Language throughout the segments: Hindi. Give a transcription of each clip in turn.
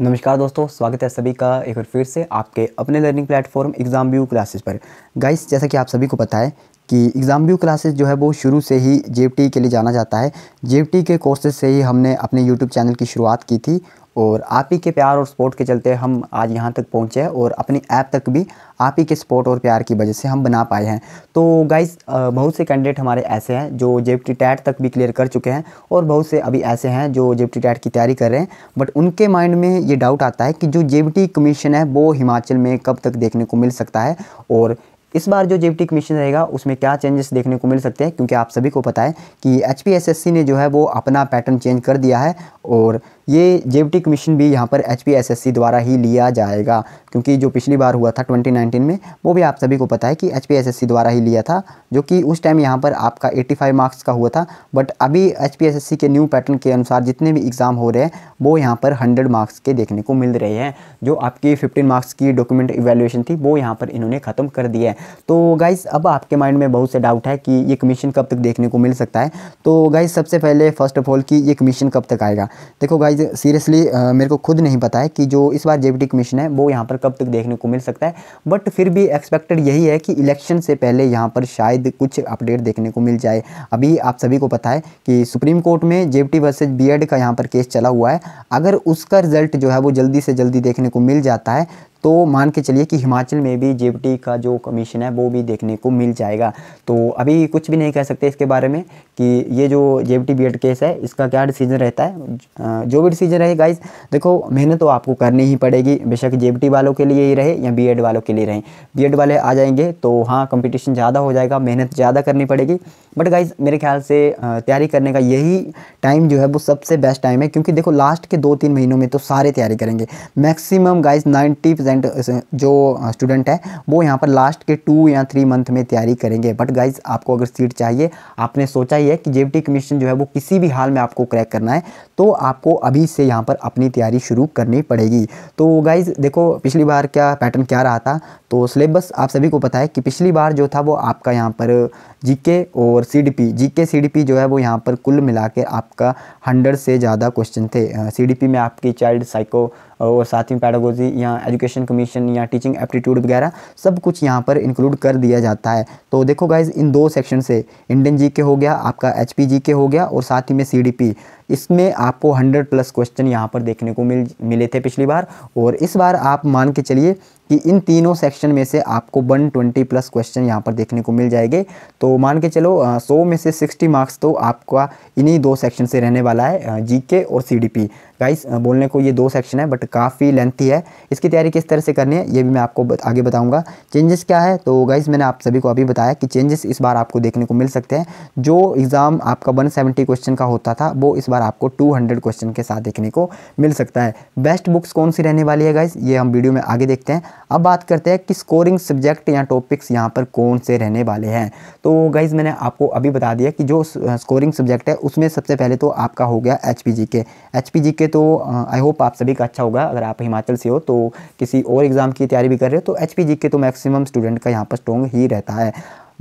नमस्कार दोस्तों स्वागत है सभी का एक बार फिर से आपके अपने learning platform exam view classes पर गाइस जैसा कि आप सभी को पता है कि एग्ज़ाम व्यू क्लासेस जो है वो शुरू से ही जे e के लिए जाना जाता है जे e के कोर्सेज से ही हमने अपने यूट्यूब चैनल की शुरुआत की थी और आप ही के प्यार और सपोर्ट के चलते हम आज यहाँ तक पहुँचे हैं और अपनी ऐप तक भी आप ही के सपोर्ट और प्यार की वजह से हम बना पाए हैं तो गाइस बहुत से कैंडिडेट हमारे ऐसे हैं जो जेपटी टैट तक भी क्लियर कर चुके हैं और बहुत से अभी ऐसे हैं जो जेपटी टैट की तैयारी कर रहे हैं बट उनके माइंड में ये डाउट आता है कि जो टी कमीशन है वो हिमाचल में कब तक देखने को मिल सकता है और इस बार जो टी कमीशन रहेगा उसमें क्या चेंजेस देखने को मिल सकते हैं क्योंकि आप सभी को पता है कि एच ने जो है वो अपना पैटर्न चेंज कर दिया है और ये जेबटिक कमीशन भी यहाँ पर एच द्वारा ही लिया जाएगा क्योंकि जो पिछली बार हुआ था 2019 में वो भी आप सभी को पता है कि एच द्वारा ही लिया था जो कि उस टाइम यहाँ पर आपका 85 मार्क्स का हुआ था बट अभी एच के न्यू पैटर्न के अनुसार जितने भी एग्ज़ाम हो रहे हैं वो यहाँ पर हंड्रेड मार्क्स के देखने को मिल रहे हैं जो आपकी फिफ्टीन मार्क्स की डॉक्यूमेंट इवेल्यूशन थी वो यहाँ पर इन्होंने ख़त्म कर दिया है तो गाइज अब आपके माइंड में बहुत से डाउट है कि ये कमीशन कब तक देखने को मिल सकता है तो गाइज सबसे पहले फर्स्ट ऑफ ऑल कि ये कमीशन कब तक आएगा देखो गाइज गाइज सीरियसली uh, मेरे को खुद नहीं पता है कि जो इस बार जेबीटी कमीशन है वो यहाँ पर कब तक देखने को मिल सकता है बट फिर भी एक्सपेक्टेड यही है कि इलेक्शन से पहले यहाँ पर शायद कुछ अपडेट देखने को मिल जाए अभी आप सभी को पता है कि सुप्रीम कोर्ट में जेबीटी वर्सेज बीएड का यहाँ पर केस चला हुआ है अगर उसका रिजल्ट जो है वो जल्दी से जल्दी देखने को मिल जाता है तो मान के चलिए कि हिमाचल में भी जे का जो कमीशन है वो भी देखने को मिल जाएगा तो अभी कुछ भी नहीं कह सकते इसके बारे में कि ये जो जे बी केस है इसका क्या डिसीजन रहता है जो भी डिसीजन रहे गाइज देखो मेहनत तो आपको करनी ही पड़ेगी बेशक जे वालों के लिए ही रहे या बी वालों के लिए रहें बी वाले आ जाएंगे तो हाँ कंपटीशन ज़्यादा हो जाएगा मेहनत ज़्यादा करनी पड़ेगी बट गाइज़ मेरे ख्याल से तैयारी करने का यही टाइम जो है वो सबसे बेस्ट टाइम है क्योंकि देखो लास्ट के दो तीन महीनों में तो सारे तैयारी करेंगे मैक्सिमम गाइज नाइन्टी परसेंट जो स्टूडेंट है वो यहाँ पर लास्ट के टू या थ्री मंथ में तैयारी करेंगे बट गाइज आपको अगर सीट चाहिए आपने सोचा ही है कि जेबीटी कमीशन जो है वो किसी भी हाल में आपको क्रैक करना है तो आपको अभी से यहाँ पर अपनी तैयारी शुरू करनी पड़ेगी तो गाइज देखो पिछली बार क्या पैटर्न क्या रहा था तो सिलेबस आप सभी को पता है कि पिछली बार जो था वो आपका यहाँ पर जीके और सीडीपी जीके सीडीपी जो है वो यहाँ पर कुल मिला आपका हंड्रेड से ज़्यादा क्वेश्चन थे सीडीपी में आपकी चाइल्ड साइको और साथ ही पैडागोजी या एजुकेशन कमीशन या टीचिंग एप्टीट्यूड वगैरह सब कुछ यहाँ पर इंक्लूड कर दिया जाता है तो देखो गाइज इन दो सेक्शन से इंडियन जी के हो गया आपका एच पी जी के हो गया और साथ ही में सी डी पी इसमें आपको हंड्रेड प्लस क्वेश्चन यहाँ पर देखने को मिल मिले थे पिछली बार और इस बार आप मान के चलिए कि इन तीनों सेक्शन में से आपको 120 प्लस क्वेश्चन यहाँ पर देखने को मिल जाएंगे तो मान के चलो सौ में से सिक्सटी मार्क्स तो आपका इन्हीं दो सेक्शन से रहने वाला है जीके और सीडीपी गाइस बोलने को ये दो सेक्शन है बट काफ़ी लेंथी है इसकी तैयारी किस तरह से करनी है ये भी मैं आपको आगे बताऊंगा चेंजेस क्या है तो गाइज मैंने आप सभी को अभी बताया कि चेंजेस इस बार आपको देखने को मिल सकते हैं जो एग्ज़ाम आपका 170 क्वेश्चन का होता था वो इस बार आपको 200 क्वेश्चन के साथ देखने को मिल सकता है बेस्ट बुक्स कौन सी रहने वाली है गाइज ये हम वीडियो में आगे देखते हैं अब बात करते हैं कि स्कोरिंग सब्जेक्ट या टॉपिक्स यहाँ पर कौन से रहने वाले हैं तो गाइज़ मैंने आपको अभी बता दिया कि जो स्कोरिंग सब्जेक्ट है उसमें सबसे पहले तो आपका हो गया एच पी जी के एच पी जी के तो आई होप आप सभी का अच्छा होगा अगर आप हिमाचल से हो तो किसी और एग्ज़ाम की तैयारी भी कर रहे हो तो एच पी जी के तो मैक्सिमम स्टूडेंट का यहाँ पर स्ट्रॉन्ग ही रहता है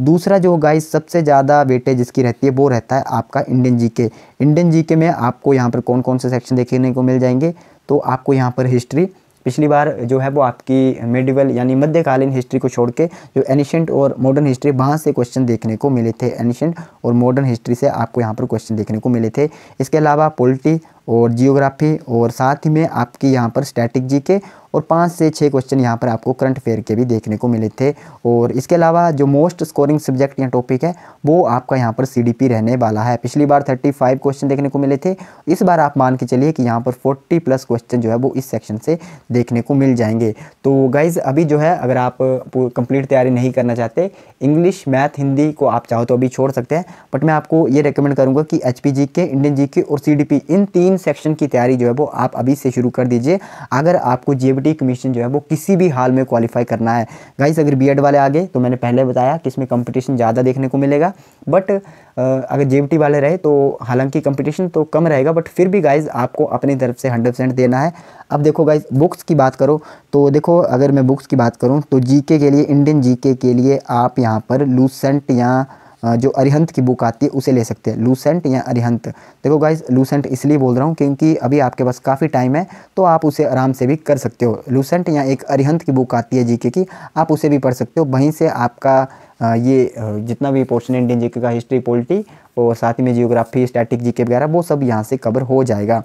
दूसरा जो गाइस सबसे ज़्यादा वेटेज जिसकी रहती है वो रहता है आपका इंडियन जीके इंडियन जीके में आपको यहाँ पर कौन कौन से सेक्शन देखने को मिल जाएंगे तो आपको यहाँ पर हिस्ट्री पिछली बार जो है वो आपकी मेडिवल यानी मध्यकालीन हिस्ट्री को छोड़ के जो एनिशेंट और मॉडर्न हिस्ट्री वहाँ से क्वेश्चन देखने को मिले थे एनिशेंट और मॉडर्न हिस्ट्री से आपको यहाँ पर क्वेश्चन देखने को मिले थे इसके अलावा पोल्ट्री और जियोग्राफी और साथ ही में आपके यहाँ पर स्टैटिक जी के और पाँच से छः क्वेश्चन यहाँ पर आपको करंट अफेयर के भी देखने को मिले थे और इसके अलावा जो मोस्ट स्कोरिंग सब्जेक्ट या टॉपिक है वो आपका यहाँ पर सीडीपी रहने वाला है पिछली बार थर्टी फाइव क्वेश्चन देखने को मिले थे इस बार आप मान के चलिए कि यहाँ पर फोर्टी प्लस क्वेश्चन जो है वो इस सेक्शन से देखने को मिल जाएंगे तो गाइज़ अभी जो है अगर आप कंप्लीट तैयारी नहीं करना चाहते इंग्लिश मैथ हिंदी को आप चाहो तो अभी छोड़ सकते हैं बट मैं आपको ये रिकमेंड करूँगा कि एच के इंडियन जी और सी इन तीन इन सेक्शन की तैयारी जो है वो आप अभी से शुरू कर दीजिए अगर आपको जे कमीशन जो है वो किसी भी हाल में क्वालिफाई करना है गाइस अगर बी वाले आ गए तो मैंने पहले बताया कि इसमें कंपटीशन ज़्यादा देखने को मिलेगा बट अगर जे वाले रहे तो हालांकि कंपटीशन तो कम रहेगा बट फिर भी गाइज आपको अपनी तरफ से हंड्रेड देना है अब देखो गाइज बुक्स की बात करो तो देखो अगर मैं बुक्स की बात करूँ तो जी के लिए इंडियन जी के लिए आप यहाँ पर लूसेंट या जो अरिहंत की बुक आती है उसे ले सकते हैं लूसेंट या अरिहंत देखो गाइज लूसेंट इसलिए बोल रहा हूँ क्योंकि अभी आपके पास काफ़ी टाइम है तो आप उसे आराम से भी कर सकते हो लूसेंट या एक अरिहंत की बुक आती है जीके की आप उसे भी पढ़ सकते हो वहीं से आपका ये जितना भी पोर्शन इंडियन जीके का हिस्ट्री पोलिटी और साथ में जियोग्राफी स्टैटिक जीके वगैरह वो सब यहाँ से कवर हो जाएगा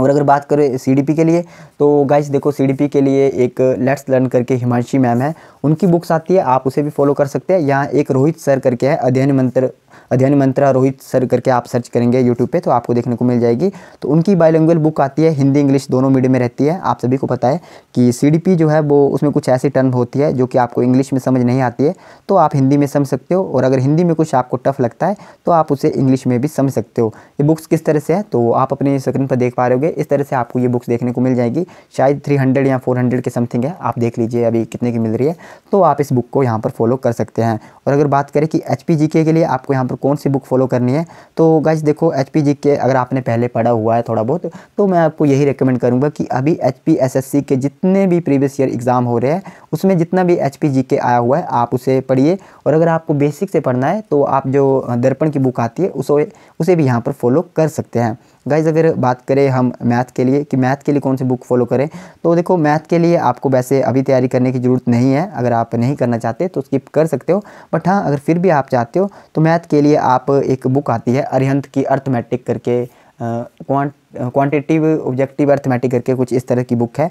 और अगर बात करें सी के लिए तो गाइस देखो सी के लिए एक लेट्स लर्न करके हिमांशी मैम है उनकी बुक्स आती है आप उसे भी फॉलो कर सकते हैं यहाँ एक रोहित सर करके है अध्ययन मंत्र अध्ययन मंत्रा रोहित सर करके आप सर्च करेंगे यूट्यूब पे तो आपको देखने को मिल जाएगी तो उनकी बायलैंग्वेज बुक आती है हिंदी इंग्लिश दोनों मीडियम में रहती है आप सभी को पता है कि सी जो है वो उसमें कुछ ऐसी टर्म होती है जो कि आपको इंग्लिश में समझ नहीं आती है तो आप हिंदी में समझ सकते हो और अगर हिंदी में कुछ आपको टफ लगता है तो आप उसे इंग्लिश में भी समझ सकते हो ये बुक्स किस तरह से है तो आप अपने स्क्रीन पर देख पा रहे हो इस तरह से आपको ये बुक्स देखने को मिल जाएगी शायद थ्री हंड्रेड या फोर हंड्रेड के समथिंग है आप देख लीजिए अभी कितने की मिल रही है तो आप इस बुक को यहाँ पर फॉलो कर सकते हैं और अगर बात करें कि एच के लिए आपको यहाँ पर कौन सी बुक फॉलो करनी है तो गाइज देखो एच पी के अगर आपने पहले पढ़ा हुआ है थोड़ा बहुत तो मैं आपको यही रिकमेंड करूँगा कि अभी एच पी के जितने भी प्रीवियस ईयर एग्ज़ाम हो रहे हैं उसमें जितना भी एच के आया हुआ है आप उसे पढ़िए और अगर आपको बेसिक से पढ़ना है तो आप जो दर्पण की बुक आती है उसे उसे भी यहाँ पर फॉलो कर सकते हैं गाइज अगर बात करें हम मैथ के लिए कि मैथ के लिए कौन सी बुक फॉलो करें तो देखो मैथ के लिए आपको वैसे अभी तैयारी करने की ज़रूरत नहीं है अगर आप नहीं करना चाहते तो स्किप कर सकते हो बट हाँ अगर फिर भी आप चाहते हो तो मैथ के लिए लिए आप एक बुक आती है अरिहंत की अर्थमेटिक करके क्वांटिटिव ऑब्जेक्टिव अर्थमेटिक करके कुछ इस तरह की बुक है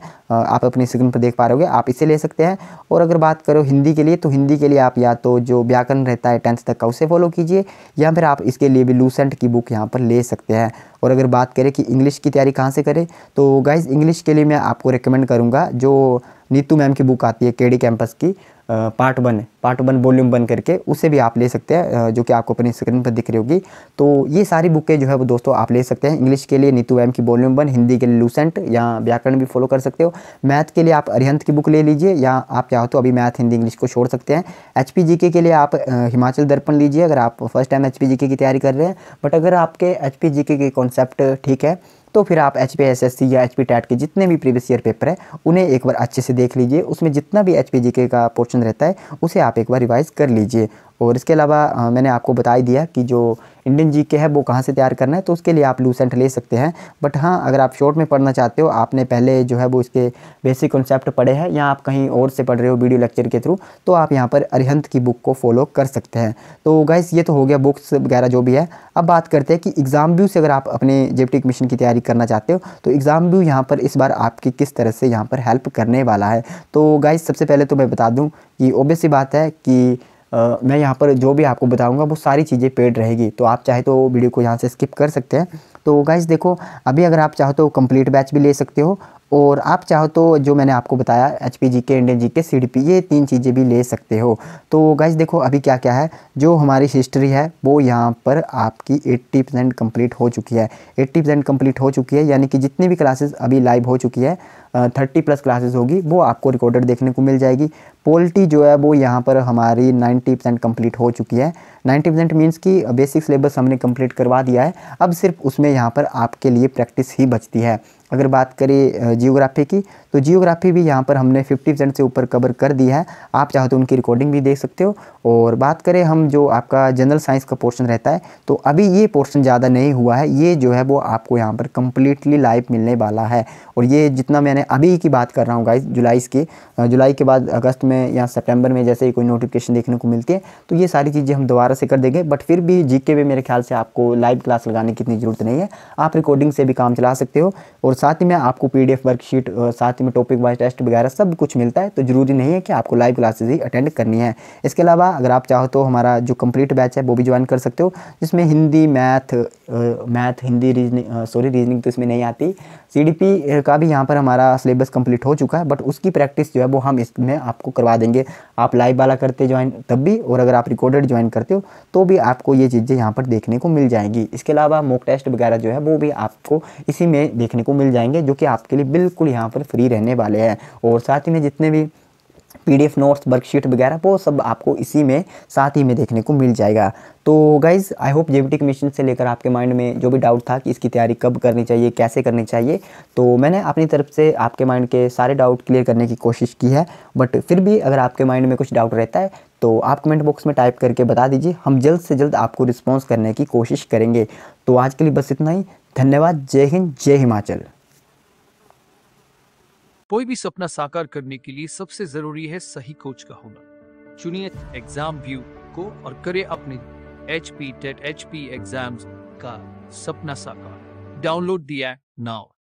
आप अपनी स्क्रीन पर देख पा रहे आप इसे ले सकते हैं और अगर बात करो हिंदी के लिए तो हिंदी के लिए आप या तो जो व्याकरण रहता है टेंथ तक का उसे फॉलो कीजिए या फिर आप इसके लिए भी लूसेंट की बुक यहाँ पर ले सकते हैं और अगर बात करें कि इंग्लिश की तैयारी कहाँ से करें तो गाइज़ इंग्लिश के लिए मैं आपको रिकमेंड करूँगा जो नीतू मैम की बुक आती है के कैंपस की part one part one volume one करके उसे भी आप ले सकते हैं जो कि आपको अपनी स्क्रीन पर दिख रही होगी तो ये सारी बुकें जो है वो दोस्तों आप ले सकते हैं इंग्लिश के लिए नीतू एम की वॉल्यूम वन हिंदी के लिए लूसेंट या व्याकरण भी फॉलो कर सकते हो मैथ के लिए आप अरिहंत की बुक ले लीजिए या आप चाहो तो अभी मैथ हिंदी इंग्लिश को छोड़ सकते हैं एच के लिए आप हिमाचल दर्पण लीजिए अगर आप फर्स्ट टाइम एच की तैयारी कर रहे हैं बट अगर आपके एच के कॉन्सेप्ट ठीक है तो फिर आप एच पी या एच पी के जितने भी प्रीवियस ईयर पेपर है उन्हें एक बार अच्छे से देख लीजिए उसमें जितना भी एच पी का पोर्शन रहता है उसे आप एक बार रिवाइज़ कर लीजिए और इसके अलावा मैंने आपको बता ही दिया कि जो इंडियन जी के है वो कहाँ से तैयार करना है तो उसके लिए आप लूसेंट ले सकते हैं बट हाँ अगर आप शॉर्ट में पढ़ना चाहते हो आपने पहले जो है वो इसके बेसिक कॉन्सेप्ट पढ़े हैं या आप कहीं और से पढ़ रहे हो वीडियो लेक्चर के थ्रू तो आप यहाँ पर अरिहंत की बुक को फॉलो कर सकते हैं तो गाइस ये तो हो गया बुक्स वगैरह जो भी है अब बात करते हैं कि एग्ज़ाम व्यू से अगर आप अपने जेपटी मिशन की तैयारी करना चाहते हो तो एग्ज़ाम व्यू यहाँ पर इस बार आपकी किस तरह से यहाँ पर हेल्प करने वाला है तो गाइस सबसे पहले तो मैं बता दूँ कि ओबियस बात है कि आ, मैं यहाँ पर जो भी आपको बताऊँगा वो सारी चीज़ें पेड रहेगी तो आप चाहे तो वीडियो को यहाँ से स्किप कर सकते हैं तो गाइज देखो अभी अगर आप चाहो तो कम्प्लीट बैच भी ले सकते हो और आप चाहो तो जो मैंने आपको बताया एच पी जी के इंडियन जी के सी डी पी ये तीन चीज़ें भी ले सकते हो तो गाइज देखो अभी क्या क्या है जो हमारी हिस्ट्री है वो यहाँ पर आपकी 80 परसेंट कम्प्लीट हो चुकी है 80 परसेंट कम्प्लीट हो चुकी है यानी कि जितनी भी क्लासेस अभी लाइव हो चुकी है थर्टी प्लस क्लासेस होगी वो आपको रिकॉर्डेड देखने को मिल जाएगी पोल्टी जो है वो यहाँ पर हमारी नाइन्टी परसेंट कम्प्लीट हो चुकी है नाइन्टी परसेंट मीन्स की बेसिक सिलेबस हमने कंप्लीट करवा दिया है अब सिर्फ उसमें यहाँ पर आपके लिए प्रैक्टिस ही बचती है अगर बात करें जियोग्राफी की तो जियोग्राफी भी यहाँ पर हमने फिफ्टी परसेंट से ऊपर कवर कर दी है आप चाहो तो उनकी रिकॉर्डिंग भी देख सकते हो और बात करें हम जो आपका जनरल साइंस का पोर्शन रहता है तो अभी ये पोर्शन ज़्यादा नहीं हुआ है ये जो है वो आपको यहाँ पर कम्प्लीटली लाइव मिलने वाला है और ये जितना मैंने मैंने अभी की बात कर रहा हूँ गाइज जुलाई की जुलाई के बाद अगस्त में या सितंबर में जैसे ही कोई नोटिफिकेशन देखने को मिलती है तो ये सारी चीज़ें हम दोबारा से कर देंगे बट फिर भी जी के में मेरे ख्याल से आपको लाइव क्लास लगाने की इतनी ज़रूरत नहीं है आप रिकॉर्डिंग से भी काम चला सकते हो और साथ ही में आपको पी डी वर्कशीट साथ ही में टॉपिक वाइज टेस्ट वगैरह सब कुछ मिलता है तो ज़रूरी नहीं है कि आपको लाइव क्लासेज ही अटेंड करनी है इसके अलावा अगर आप चाहो तो हमारा जो कम्प्लीट बैच है वो भी ज्वाइन कर सकते हो जिसमें Hindi math math Hindi reasoning sorry reasoning तो इसमें नहीं आती सीडीपी का भी यहाँ पर हमारा सिलेबस कंप्लीट हो चुका है बट उसकी प्रैक्टिस जो है वो हम इसमें आपको करवा देंगे आप लाइव वाला करते ज्वाइन तब भी और अगर आप रिकॉर्डेड ज्वाइन करते हो तो भी आपको ये चीज़ें यहाँ पर देखने को मिल जाएंगी इसके अलावा मोक टेस्ट वगैरह जो है वो भी आपको इसी में देखने को मिल जाएंगे जो कि आपके लिए बिल्कुल यहाँ पर फ्री रहने वाले हैं और साथ ही में जितने भी पीडीएफ नोट्स वर्कशीट वगैरह वो सब आपको इसी में साथ ही में देखने को मिल जाएगा तो guys I hope JBT commission से लेकर आपके माइंड में जो भी डाउट था कि इसकी तैयारी कब करनी चाहिए कैसे करनी चाहिए तो मैंने अपनी तरफ से आपके माइंड के सारे डाउट क्लियर करने की कोशिश की है बट फिर भी अगर आपके माइंड में कुछ डाउट रहता है तो आप कमेंट बॉक्स में टाइप करके बता दीजिए हम जल्द से जल्द आपको रिस्पॉन्स करने की कोशिश करेंगे तो आज के लिए बस इतना ही धन्यवाद जय हिंद जय हिमाचल कोई भी सपना साकार करने के लिए सबसे जरूरी है सही कोच का होना चुनिए एग्जाम व्यू को और करे अपने H P TET H P exam का सपना साकार डाउनलोड दिया नाउ